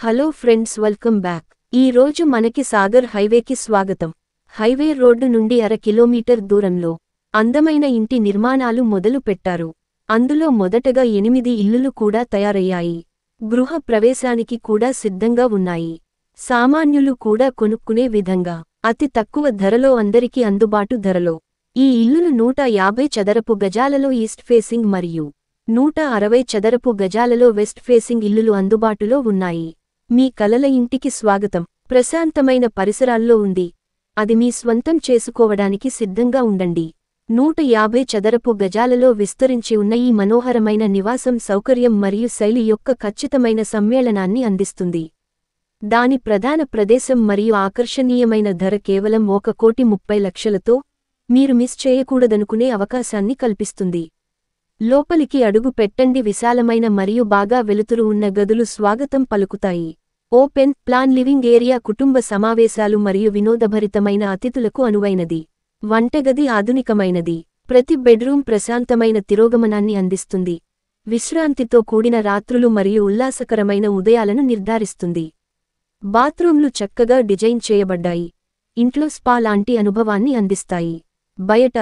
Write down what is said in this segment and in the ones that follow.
hello friends welcome back ఈ రోజు మనకి సాగర్ హైవేకి స్వాగతం హైవే రోడ్డు నుండి అర కిలోమీటర్ దూరంలో అందమైన ఇంటి నిర్మాణాలు మొదలు పెట్టారు అందులో మొదటగా ఎనిమిది ఇల్లులు కూడా తయారయ్యాయి గృహ ప్రవేశానికి కూడా సిద్ధంగా ఉన్నాయి సామాన్యులు కూడా కొనుక్కునే విధంగా అతి తక్కువ ధరలో అందరికీ అందుబాటు ధరలో ఈ ఇల్లులు నూట యాభై చదరపు గజాలలో ఈస్ట్ ఫేసింగ్ మరియు నూట అరవై చదరపు గజాలలో వెస్ట్ ఫేసింగ్ ఇల్లులు అందుబాటులో ఉన్నాయి మీ కలల ఇంటికి స్వాగతం ప్రశాంతమైన పరిసరాల్లో ఉంది అది మీ స్వంతం చేసుకోవడానికి సిద్ధంగా ఉండండి నూట యాభై చదరపు గజాలలో విస్తరించి ఉన్న ఈ మనోహరమైన నివాసం సౌకర్యం మరియు శైలి యొక్క ఖచ్చితమైన సమ్మేళనాన్ని అందిస్తుంది దాని ప్రధాన ప్రదేశం మరియు ఆకర్షణీయమైన ధర కేవలం ఒక కోటి ముప్పై లక్షలతో మీరు మిస్ చేయకూడదనుకునే అవకాశాన్ని కల్పిస్తుంది లోపలికి అడుగు పెట్టండి విశాలమైన మరియు బాగా వెలుతురు ఉన్న గదులు స్వాగతం పలుకుతాయి ఓపెన్ ప్లాన్ లివింగ్ ఏరియా కుటుంబ సమావేశాలు మరియు వినోదభరితమైన అతిథులకు అనువైనది వంటగది ఆధునికమైనది ప్రతి బెడ్రూమ్ ప్రశాంతమైన తిరోగమనాన్ని అందిస్తుంది విశ్రాంతితో కూడిన రాత్రులు మరియు ఉల్లాసకరమైన ఉదయాలను నిర్ధారిస్తుంది బాత్రూంలు చక్కగా డిజైన్ చేయబడ్డాయి ఇంట్లో స్పా లాంటి అనుభవాన్ని అందిస్తాయి బయట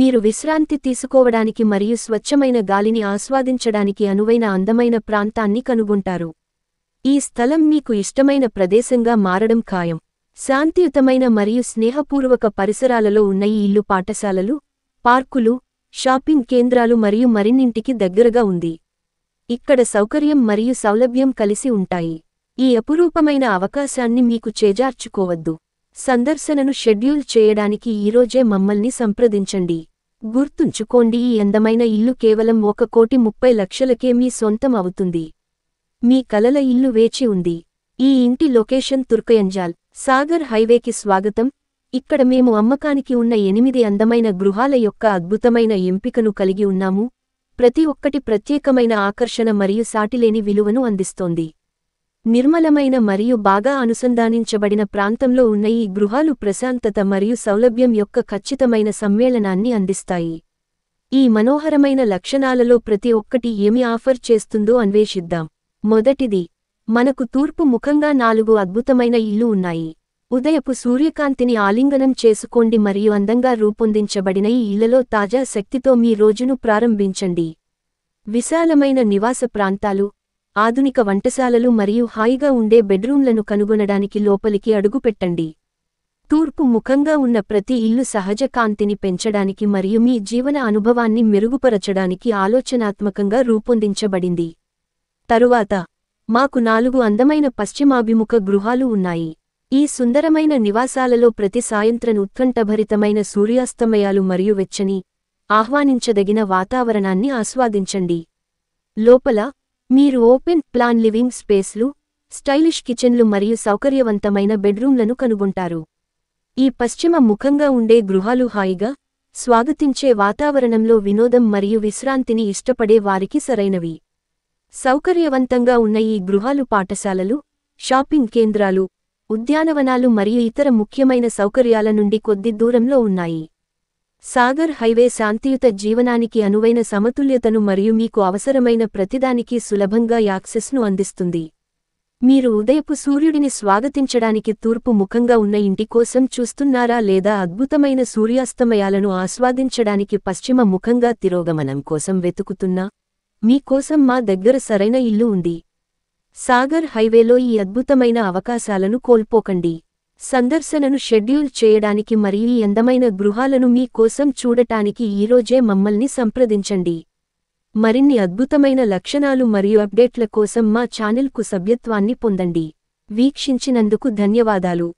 మీరు విశ్రాంతి తీసుకోవడానికి మరియు స్వచ్ఛమైన గాలిని ఆస్వాదించడానికి అనువైన అందమైన ప్రాంతాన్ని కనుగొంటారు ఈ స్థలం మీకు ఇష్టమైన ప్రదేశంగా మారడం ఖాయం శాంతియుతమైన మరియు స్నేహపూర్వక పరిసరాలలో ఉన్న ఈ ఇల్లు పాఠశాలలు పార్కులు షాపింగ్ కేంద్రాలు మరియు మరిన్నింటికి దగ్గరగా ఉంది ఇక్కడ సౌకర్యం మరియు సౌలభ్యం కలిసి ఉంటాయి ఈ అపురూపమైన అవకాశాన్ని మీకు చేజార్చుకోవద్దు సందర్శనను షెడ్యూల్ చేయడానికి ఈరోజే మమ్మల్ని సంప్రదించండి గుర్తుంచుకోండి ఈ అందమైన ఇల్లు కేవలం ఒక కోటి ముప్పై లక్షలకే మీ సొంతం అవుతుంది మీ కలల ఇల్లు వేచి ఉంది ఈ ఇంటి లొకేషన్ తుర్కయంజాల్ సాగర్ హైవేకి స్వాగతం ఇక్కడ మేము అమ్మకానికి ఉన్న ఎనిమిది అందమైన గృహాల యొక్క అద్భుతమైన ఎంపికను కలిగి ఉన్నాము ప్రతి ఒక్కటి ప్రత్యేకమైన ఆకర్షణ మరియు సాటిలేని విలువను అందిస్తోంది నిర్మలమైన మరియు బాగా అనుసంధానించబడిన ప్రాంతంలో ఉన్న ఈ గృహాలు ప్రశాంతత మరియు సౌలభ్యం యొక్క ఖచ్చితమైన సమ్మేళనాన్ని అందిస్తాయి ఈ మనోహరమైన లక్షణాలలో ప్రతి ఒక్కటి ఏమి ఆఫర్ చేస్తుందో అన్వేషిద్దాం మొదటిది మనకు తూర్పు ముఖంగా నాలుగు అద్భుతమైన ఇల్లు ఉన్నాయి ఉదయపు సూర్యకాంతిని ఆలింగనం చేసుకోండి మరియు అందంగా రూపొందించబడిన ఈ ఇళ్లలో తాజా శక్తితో మీ రోజును ప్రారంభించండి విశాలమైన నివాస ప్రాంతాలు ఆధునిక వంటశాలలు మరియు హాయిగా ఉండే బెడ్రూమ్లను కనుగొనడానికి లోపలికి అడుగుపెట్టండి తూర్పు ముఖంగా ఉన్న ప్రతి ఇల్లు సహజ కాంతిని పెంచడానికి మరియు మీ జీవన అనుభవాన్ని మెరుగుపరచడానికి ఆలోచనాత్మకంగా రూపొందించబడింది తరువాత మాకు నాలుగు అందమైన పశ్చిమాభిముఖ గృహాలు ఉన్నాయి ఈ సుందరమైన నివాసాలలో ప్రతి సాయంత్రం ఉత్కంఠభరితమైన సూర్యాస్తమయాలు మరియు వెచ్చని ఆహ్వానించదగిన వాతావరణాన్ని ఆస్వాదించండి లోపల మీరు ఓపెన్ ప్లాన్ లివింగ్ స్పేస్లు స్టైలిష్ కిచెన్లు మరియు సౌకర్యవంతమైన బెడ్రూమ్లను కనుగొంటారు ఈ పశ్చిమ ముఖంగా ఉండే గృహాలు హాయిగా స్వాగతించే వాతావరణంలో వినోదం మరియు విశ్రాంతిని ఇష్టపడే వారికి సరైనవి సౌకర్యవంతంగా ఉన్న ఈ గృహాలు పాఠశాలలు షాపింగ్ కేంద్రాలు ఉద్యానవనాలు మరియు ఇతర ముఖ్యమైన సౌకర్యాల నుండి కొద్ది దూరంలో ఉన్నాయి సాగర్ హైవే శాంతియుత జీవనానికి అనువైన సమతుల్యతను మరియు మీకు అవసరమైన ప్రతిదానికి సులభంగా యాక్సెస్ను అందిస్తుంది మీరు ఉదయపు సూర్యుడిని స్వాగతించడానికి తూర్పు ముఖంగా ఉన్న ఇంటి కోసం చూస్తున్నారా లేదా అద్భుతమైన సూర్యాస్తమయాలను ఆస్వాదించడానికి పశ్చిమ ముఖంగా తిరోగమనం కోసం వెతుకుతున్నా మీకోసం మా దగ్గర సరైన ఇల్లు ఉంది సాగర్ హైవేలో ఈ అద్భుతమైన అవకాశాలను కోల్పోకండి సందర్శనను షెడ్యూల్ చేయడానికి మరియు ఎందమైన గృహాలను మీ కోసం చూడటానికి ఈరోజే మమ్మల్ని సంప్రదించండి మరిన్ని అద్భుతమైన లక్షణాలు మరియు అప్డేట్ల కోసం మా ఛానల్కు సభ్యత్వాన్ని పొందండి వీక్షించినందుకు ధన్యవాదాలు